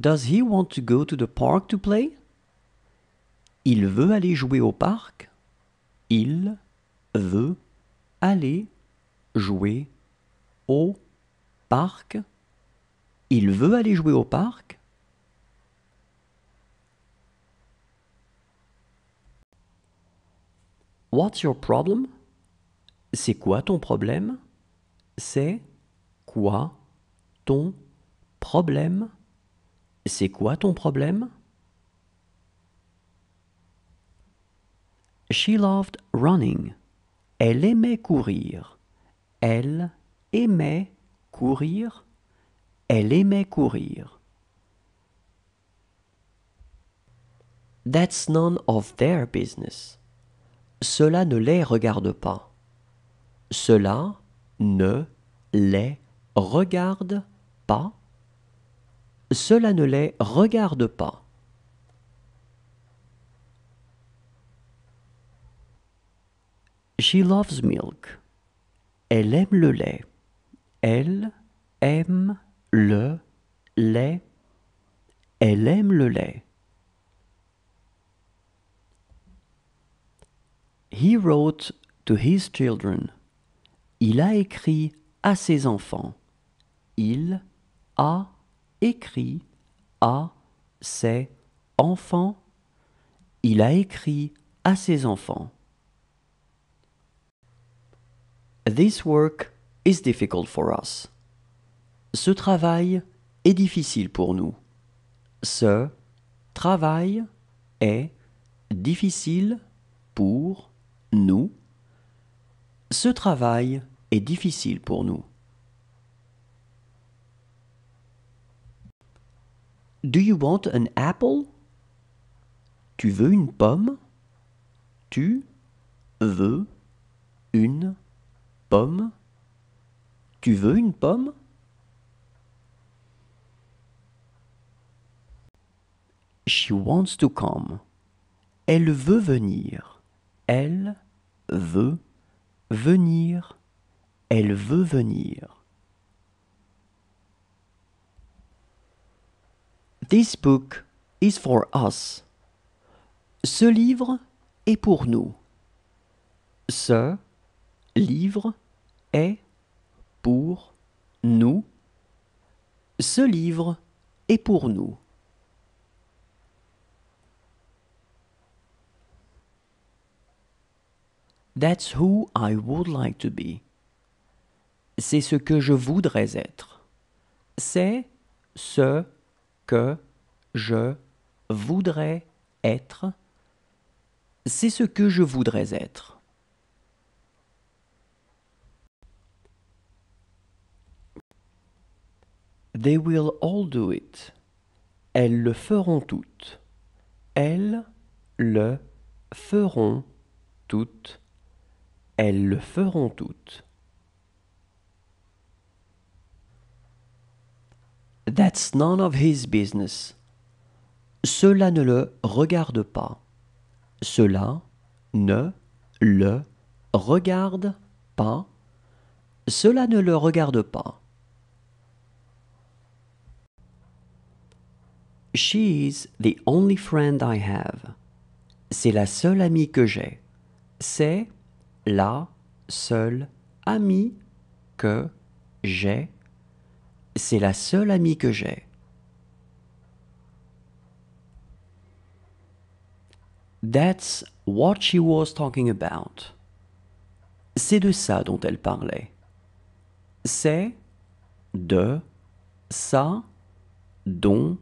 Does he want to go to the park to play? Il veut aller jouer au parc. Il veut aller jouer au parc. Il veut aller jouer au parc. What's your problem? C'est quoi ton problème? C'est quoi ton problème? C'est quoi ton problème? She loved running. Elle aimait courir. Elle aimait courir. Elle aimait courir. That's none of their business. Cela ne les regarde pas. Cela ne les regarde pas cela ne les regarde pas. She loves milk. Elle aime le lait. Elle aime le lait. Elle aime le lait. He wrote to his children. Il a écrit à ses enfants. Il a écrit à ses enfants. Il a écrit à ses enfants. This work is difficult for us. Ce travail est difficile pour nous. Ce travail est difficile pour nous. Ce travail est difficile pour nous. Do you want an apple? Tu veux une pomme? Tu veux une pomme? Tu veux une pomme? She wants to come. Elle veut venir. Elle veut venir. Elle veut venir. This book is for us. Ce livre est pour nous. Ce livre est pour nous. Ce livre est pour nous. That's who I would like to be. C'est ce que je voudrais être. C'est ce que je voudrais être, c'est ce que je voudrais être. They will all do it. Elles le feront toutes. Elles le feront toutes. Elles le feront toutes. That's none of his business. Cela ne le regarde pas. Cela ne le regarde pas. Cela ne le regarde pas. She is the only friend I have. C'est la seule amie que j'ai. C'est la seule amie que j'ai c'est la seule amie que j'ai. That's what she was talking about. C'est de ça dont elle parlait. C'est de ça dont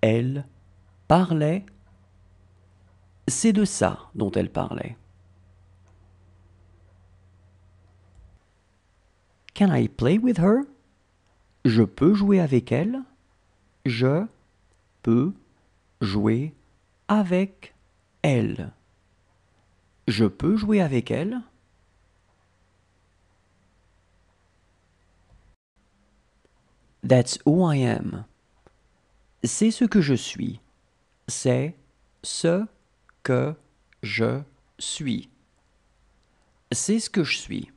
elle parlait. C'est de ça dont elle parlait. Can I play with her? Je peux jouer avec elle. Je peux jouer avec elle. Je peux jouer avec elle. That's who I am. C'est ce que je suis. C'est ce que je suis. C'est ce que je suis.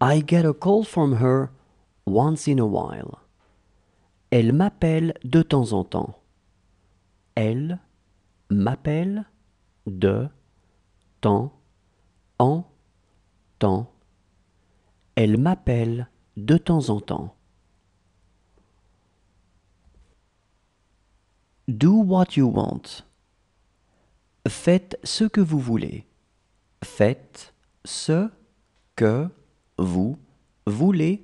I get a call from her once in a while. Elle m'appelle de temps en temps. Elle m'appelle de temps en temps. Elle m'appelle de temps en temps. Do what you want. Faites ce que vous voulez. Faites ce que vous voulez,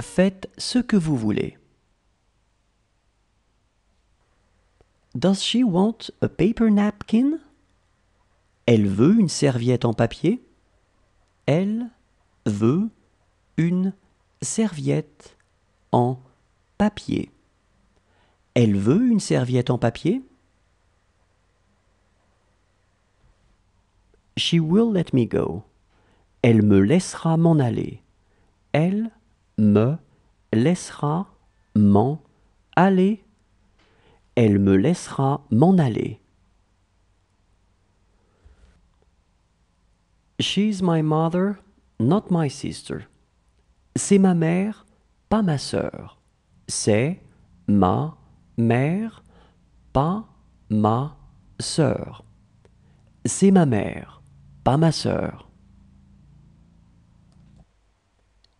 faites ce que vous voulez. Does she want a paper napkin? Elle veut une serviette en papier. Elle veut une serviette en papier. Elle veut une serviette en papier. She will let me go. Elle me laissera m'en aller. Elle me laissera m'en aller. Elle me laissera m'en aller. She's my mother, not my sister. C'est ma mère, pas ma sœur. C'est ma mère, pas ma sœur. C'est ma mère, pas ma sœur.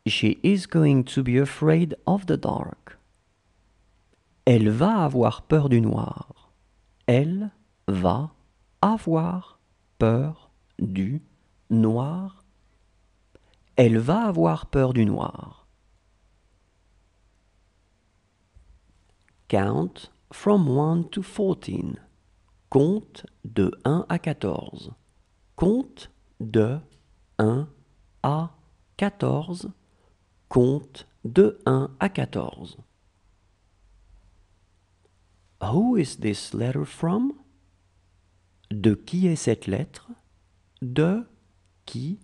She is going to be afraid of the dark. Elle va avoir peur du noir. Elle va avoir peur du noir. Elle va avoir peur du noir. Count from 1 to 14. Compte de 1 à 14. Compte de 1 à 14 compte de 1 à 14. Who is this letter from? De qui est cette lettre? De qui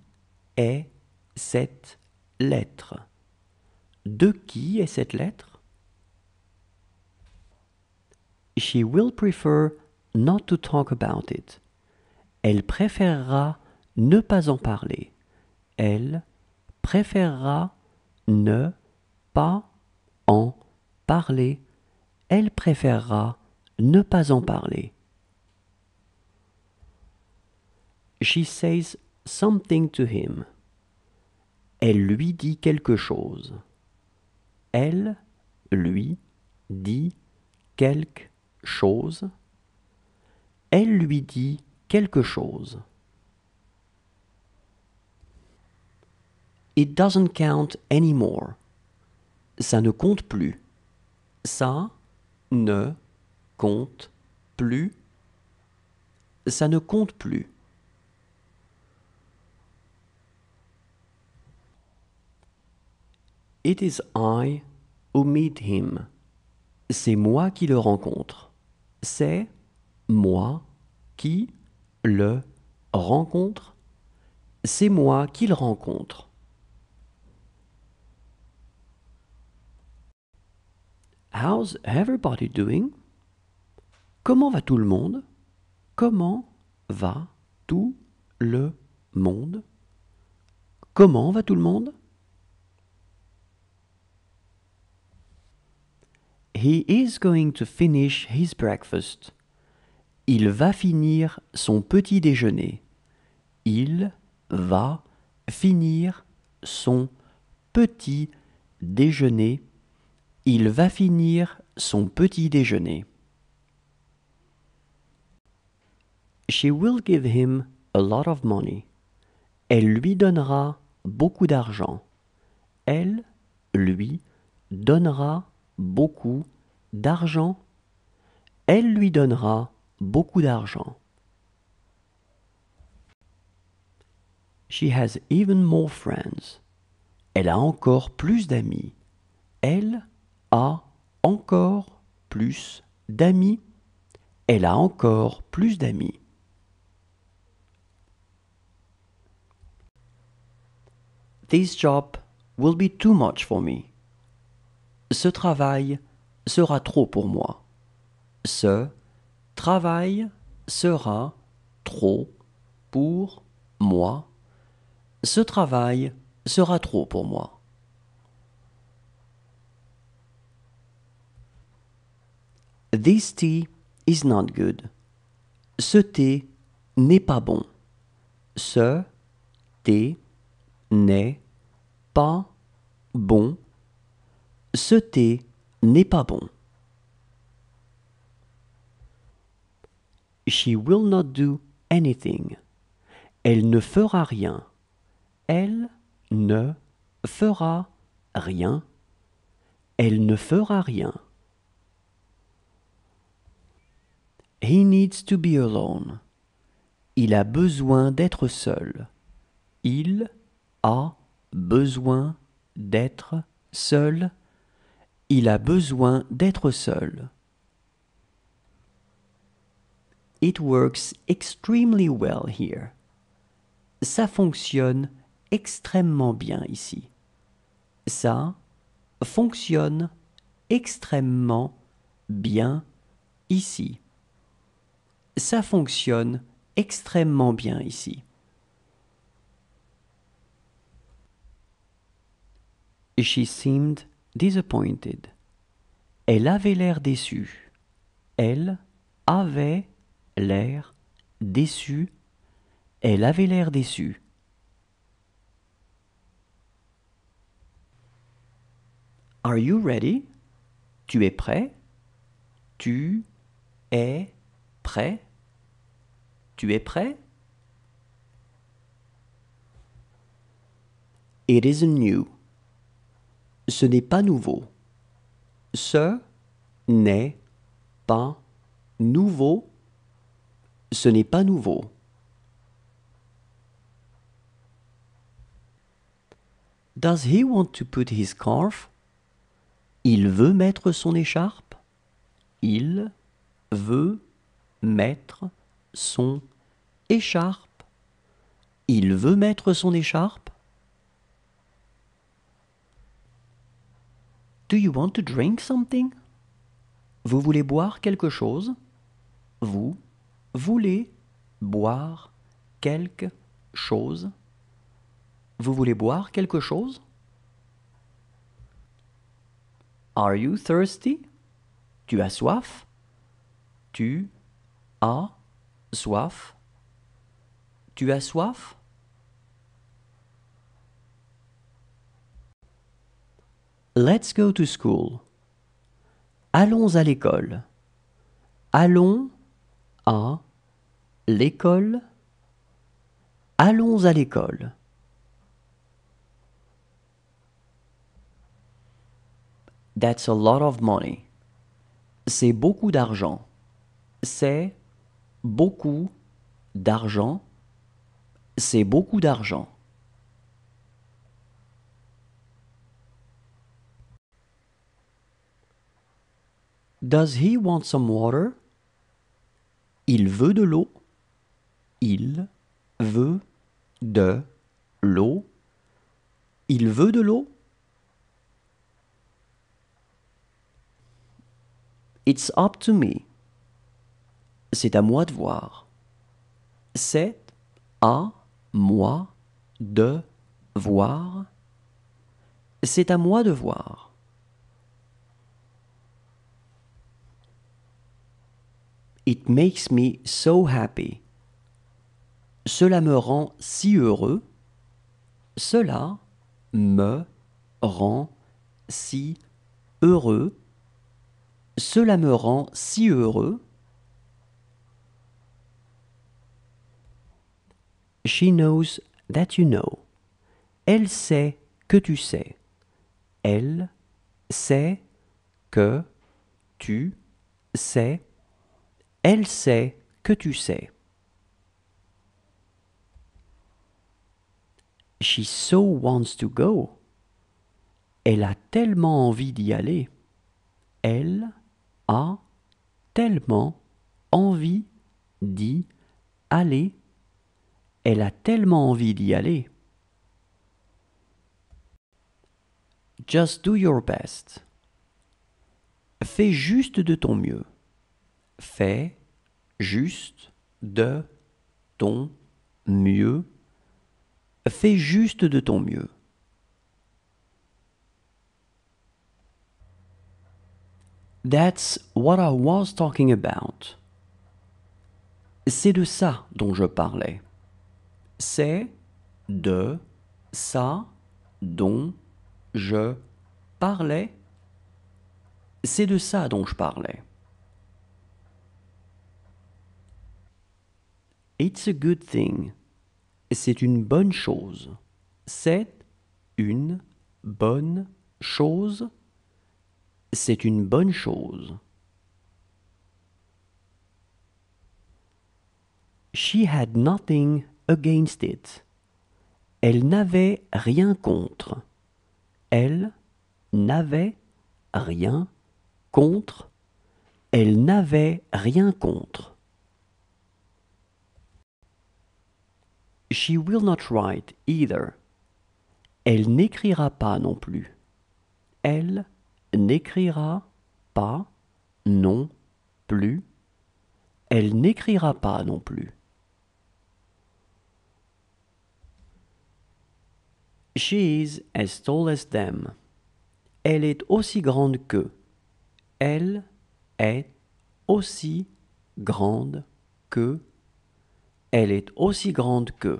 est cette lettre? De qui est cette lettre? She will prefer not to talk about it. Elle préférera ne pas en parler. Elle préférera ne pas en parler, elle préférera ne pas en parler. She says something to him. Elle lui dit quelque chose. Elle lui dit quelque chose. Elle lui dit quelque chose. It doesn't count anymore. Ça ne compte plus. Ça ne compte plus. Ça ne compte plus. It is I who meet him. C'est moi qui le rencontre. C'est moi qui le rencontre. C'est moi qui le rencontre. How's everybody doing? Comment va tout le monde? Comment va tout le monde? Comment va tout le monde? He is going to finish his breakfast. Il va finir son petit déjeuner. Il va finir son petit déjeuner. Il va finir son petit déjeuner. She will give him a lot of money. Elle lui donnera beaucoup d'argent. Elle lui donnera beaucoup d'argent. Elle lui donnera beaucoup d'argent. She has even more friends. Elle a encore plus d'amis. Elle a encore plus d'amis. Elle a encore plus d'amis. This job will be too much for me. Ce travail sera trop pour moi. Ce travail sera trop pour moi. Ce travail sera trop pour moi. This tea is not good. Ce thé n'est pas bon. Ce thé n'est pas bon. Ce thé n'est pas bon. She will not do anything. Elle ne fera rien. Elle ne fera rien. Elle ne fera rien. He needs to be alone. Il a besoin d'être seul. Il a besoin d'être seul. Il a besoin d'être seul. It works extremely well here. Ça fonctionne extrêmement bien ici. Ça fonctionne extrêmement bien ici ça fonctionne extrêmement bien ici. She seemed disappointed. Elle avait l'air déçue. Elle avait l'air déçue. Elle avait l'air déçue. Are you ready? Tu es prêt? Tu es Prêt Tu es prêt It is new. Ce n'est pas nouveau. Ce n'est pas nouveau. Ce n'est pas nouveau. Does he want to put his scarf? Il veut mettre son écharpe. Il veut mettre son écharpe. Il veut mettre son écharpe. Do you want to drink something? Vous voulez boire quelque chose? Vous voulez boire quelque chose? Vous voulez boire quelque chose? Are you thirsty? Tu as soif? Tu a. Soif. Tu as soif Let's go to school. Allons à l'école. Allons à l'école. Allons à l'école. That's a lot of money. C'est beaucoup d'argent. C'est beaucoup d'argent, c'est beaucoup d'argent. Does he want some water? Il veut de l'eau. Il veut de l'eau. Il veut de l'eau. It's up to me c'est à moi de voir. C'est à moi de voir. C'est à moi de voir. It makes me so happy. Cela me rend si heureux. Cela me rend si heureux. Cela me rend si heureux. She knows that you know. Elle sait que tu sais. Elle sait que tu sais. Elle sait que tu sais. She so wants to go. Elle a tellement envie d'y aller. Elle a tellement envie d'y aller elle a tellement envie d'y aller. Just do your best. Fais juste de ton mieux. Fais juste de ton mieux. Fais juste de ton mieux. That's what I was talking about. C'est de ça dont je parlais c'est de ça dont je parlais. C'est de ça dont je parlais. It's a good thing. C'est une bonne chose. C'est une bonne chose. C'est une bonne chose. She had nothing against it. Elle n'avait rien contre. Elle n'avait rien contre. Elle n'avait rien contre. She will not write either. Elle n'écrira pas non plus. Elle n'écrira pas non plus. Elle n'écrira pas non plus. She is as tall as them. Elle est aussi grande que. Elle est aussi grande que. Elle est aussi grande que.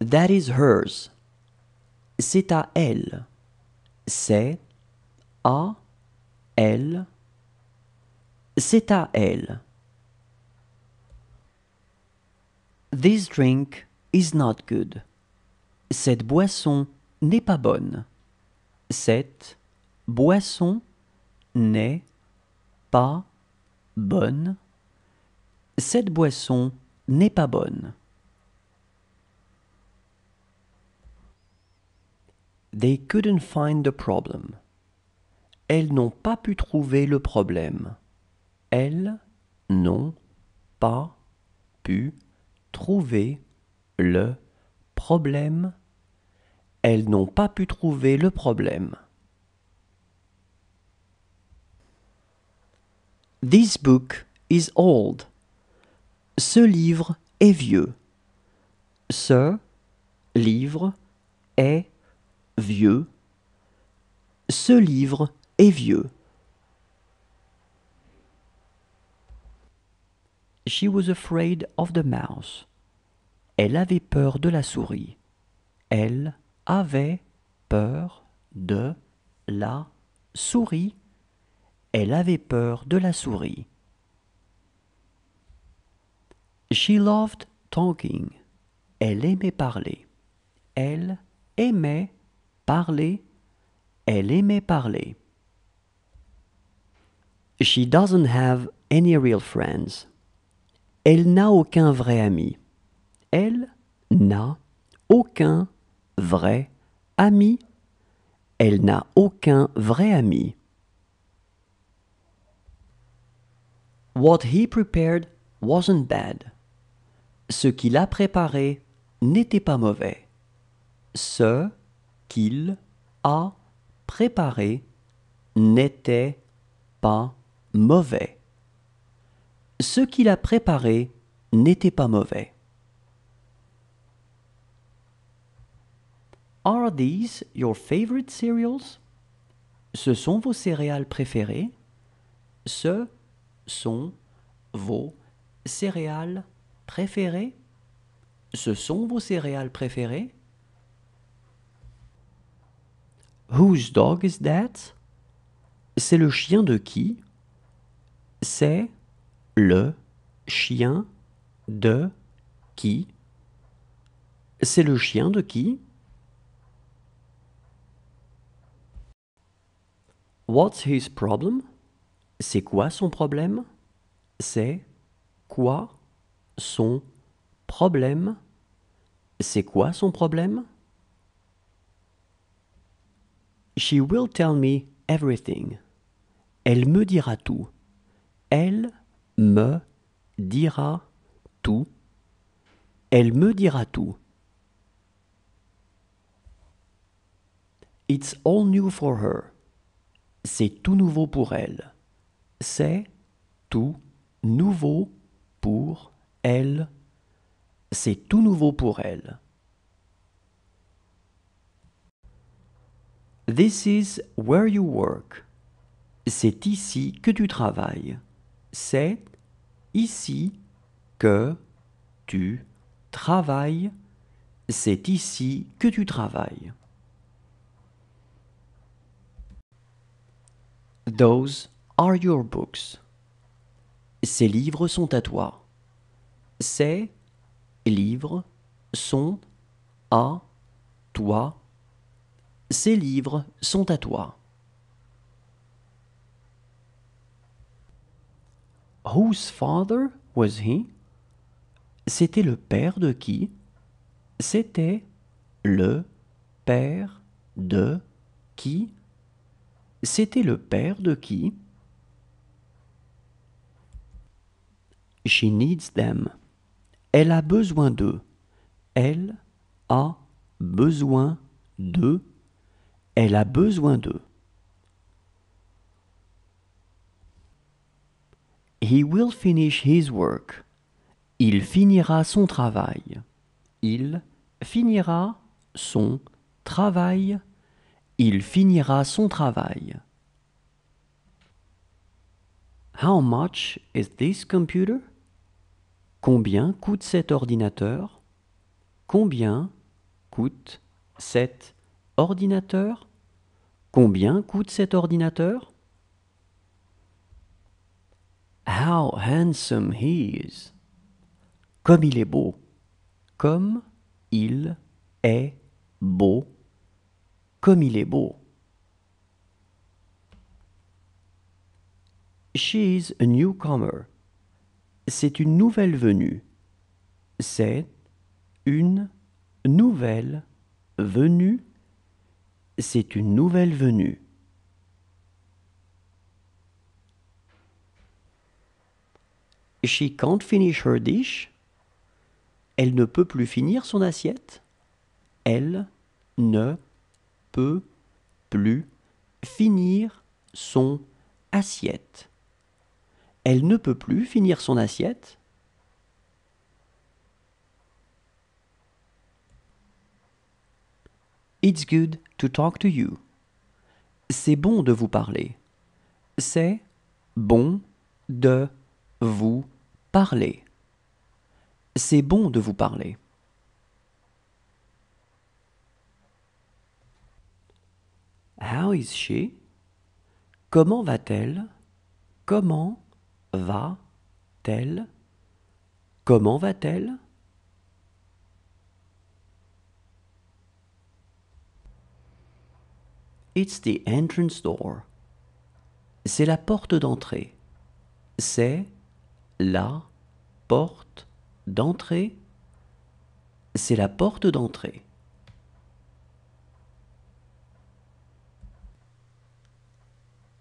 That is hers. C'est à elle. C'est à elle. C'est à elle. This drink is not good. Cette boisson n'est pas bonne. Cette boisson n'est pas bonne. Cette boisson n'est pas bonne. They couldn't find the problem. Elles n'ont pas pu trouver le problème. Elles n'ont pas pu trouver le problème. Elles n'ont pas pu trouver le problème. This book is old. Ce livre est vieux. Ce livre est vieux. Ce livre est vieux. She was afraid of the mouse. Elle avait peur de la souris. Elle avait peur de la souris. Elle avait peur de la souris. She loved talking. Elle aimait parler. Elle aimait parler. Elle aimait parler. She doesn't have any real friends. Elle n'a aucun vrai ami. Elle n'a aucun vrai ami. Elle n'a aucun vrai ami. What he prepared wasn't bad. Ce qu'il a préparé n'était pas mauvais. Ce qu'il a préparé n'était pas mauvais ce qu'il a préparé n'était pas mauvais. Are these your favorite cereals? Ce sont vos céréales préférées? Ce sont vos céréales préférées? Ce sont vos céréales préférées? Whose dog is that? C'est le chien de qui? C'est le chien de qui C'est le chien de qui What's his problem C'est quoi son problème C'est quoi son problème C'est quoi son problème She will tell me everything. Elle me dira tout. Elle me dira tout. Elle me dira tout. It's all new for her. C'est tout nouveau pour elle. C'est tout nouveau pour elle. C'est tout nouveau pour elle. This is where you work. C'est ici que tu travailles. C'est ici que tu travailles. C'est ici que tu travailles. Those are your books. Ces livres sont à toi. Ces livres sont à toi. Ces livres sont à toi. Whose father was he? C'était le père de qui? C'était le père de qui? C'était le père de qui? She needs them. Elle a besoin d'eux. Elle a besoin d'eux. Elle a besoin d'eux. He will finish his work. Il finira son travail. Il finira son travail. Il finira son travail. How much is this computer? Combien coûte cet ordinateur? Combien coûte cet ordinateur? Combien coûte cet ordinateur? How handsome he is. Comme il est beau. Comme il est beau. Comme il est beau. She is a newcomer. C'est une nouvelle venue. C'est une nouvelle venue. C'est une nouvelle venue. she can't finish her dish. Elle ne peut plus finir son assiette. Elle ne peut plus finir son assiette. Elle ne peut plus finir son assiette. It's good to talk to you. C'est bon de vous parler. C'est bon de vous Parler. C'est bon de vous parler. How is she? Comment va-t-elle? Comment va-t-elle? Comment va-t-elle? It's the entrance door. C'est la porte d'entrée. C'est la porte d'entrée. C'est la porte d'entrée.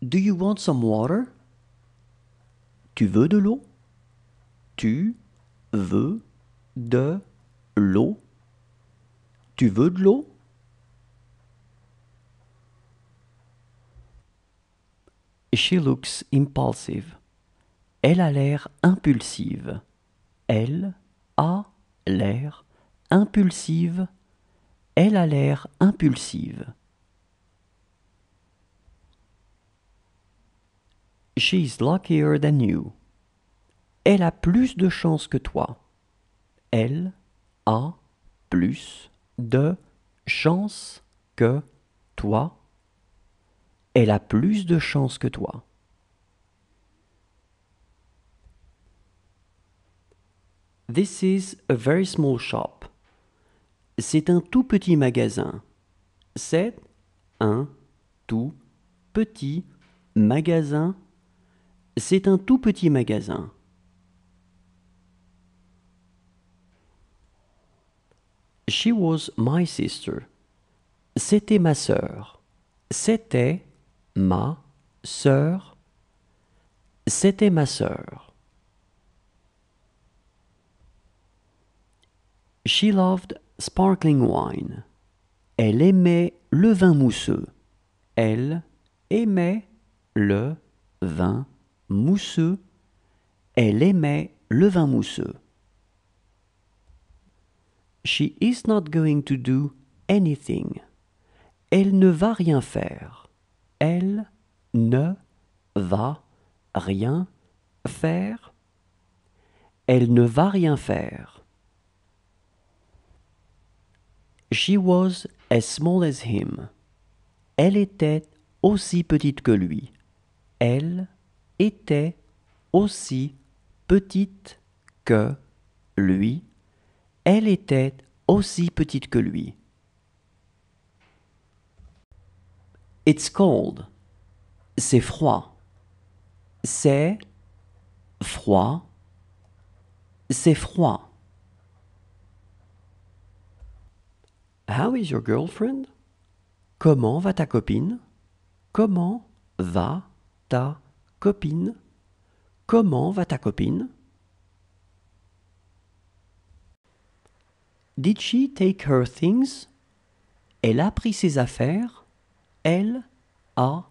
Do you want some water? Tu veux de l'eau? Tu veux de l'eau? Tu veux de l'eau? She looks impulsive. Elle a l'air impulsive. Elle a l'air impulsive. Elle a l'air impulsive. She's luckier than you. Elle a plus de chance que toi. Elle a plus de chance que toi. Elle a plus de chance que toi. This is a very small shop. C'est un tout petit magasin. C'est un tout petit magasin. C'est un tout petit magasin. She was my sister. C'était ma sœur. C'était ma sœur. C'était ma sœur. She loved sparkling wine. Elle aimait le vin mousseux. Elle aimait le vin mousseux. Elle aimait le vin mousseux. She is not going to do anything. Elle ne va rien faire. Elle ne va rien faire. Elle ne va rien faire. She was as small as him. Elle était aussi petite que lui. Elle était aussi petite que lui. Elle était aussi petite que lui. It's cold. C'est froid. C'est froid. C'est froid. How ah is your girlfriend? Comment va ta copine? Comment va ta copine? Comment va ta copine? Did she take her things? Elle a pris ses affaires. Elle a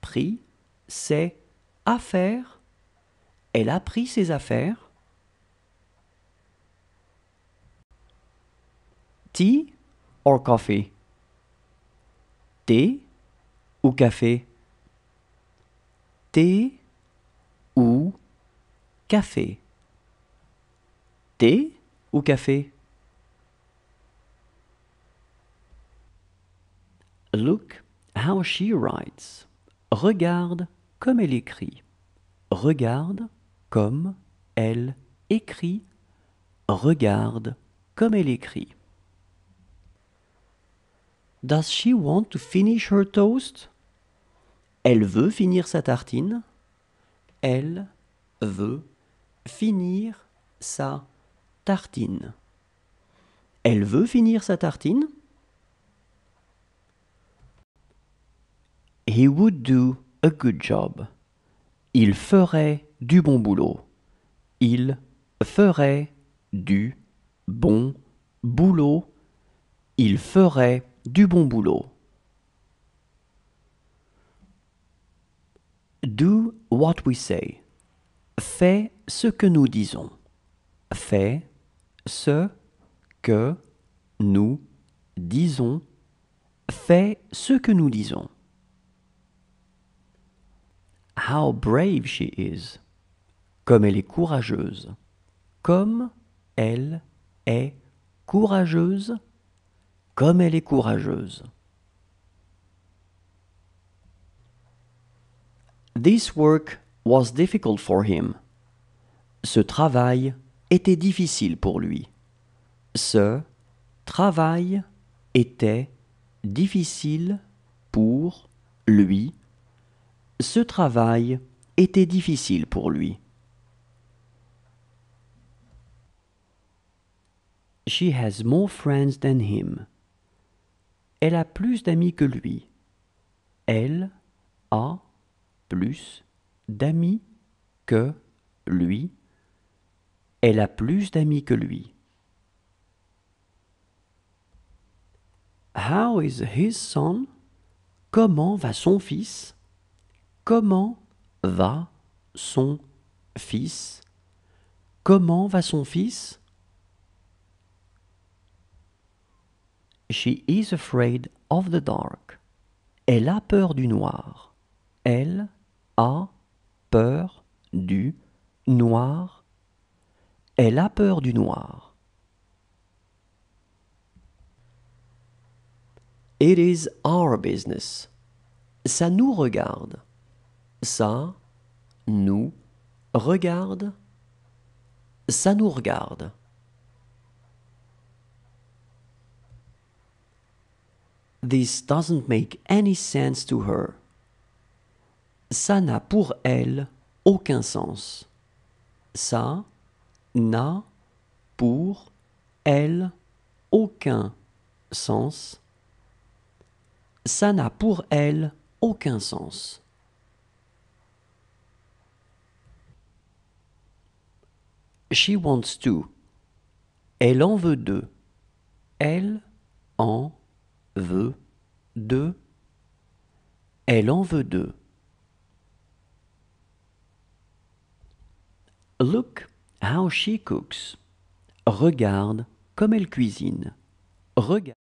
pris ses affaires. Elle a pris ses affaires or coffee? Thé ou café? Thé ou café? Thé ou café? Look how she writes. Regarde comme elle écrit. Regarde comme elle écrit. Regarde comme elle écrit. Does she want to finish her toast? Elle veut finir sa tartine. Elle veut finir sa tartine. Elle veut finir sa tartine. He would do a good job. Il ferait du bon boulot. Il ferait du bon boulot. Il ferait du bon boulot. Do what we say. Fais ce que nous disons. Fais ce que nous disons. Fais ce que nous disons. How brave she is. Comme elle est courageuse. Comme elle est courageuse. Comme elle est courageuse. This work was difficult for him. Ce travail était difficile pour lui. Ce travail était difficile pour lui. Ce travail était difficile pour lui. She has more friends than him elle a plus d'amis que lui. Elle a plus d'amis que lui. Elle a plus d'amis que lui. How is his son? Comment va son fils? Comment va son fils? Comment va son fils? She is afraid of the dark. Elle a peur du noir. Elle a peur du noir. Elle a peur du noir. It is our business. Ça nous regarde. Ça nous regarde. Ça nous regarde. This doesn't make any sense to her. Ça n'a pour elle aucun sens. Ça n'a pour elle aucun sens. Ça n'a pour elle aucun sens. She wants to. Elle en veut deux. Elle en veut deux. Elle en veut deux. Look how she cooks. Regarde comme elle cuisine. Regarde.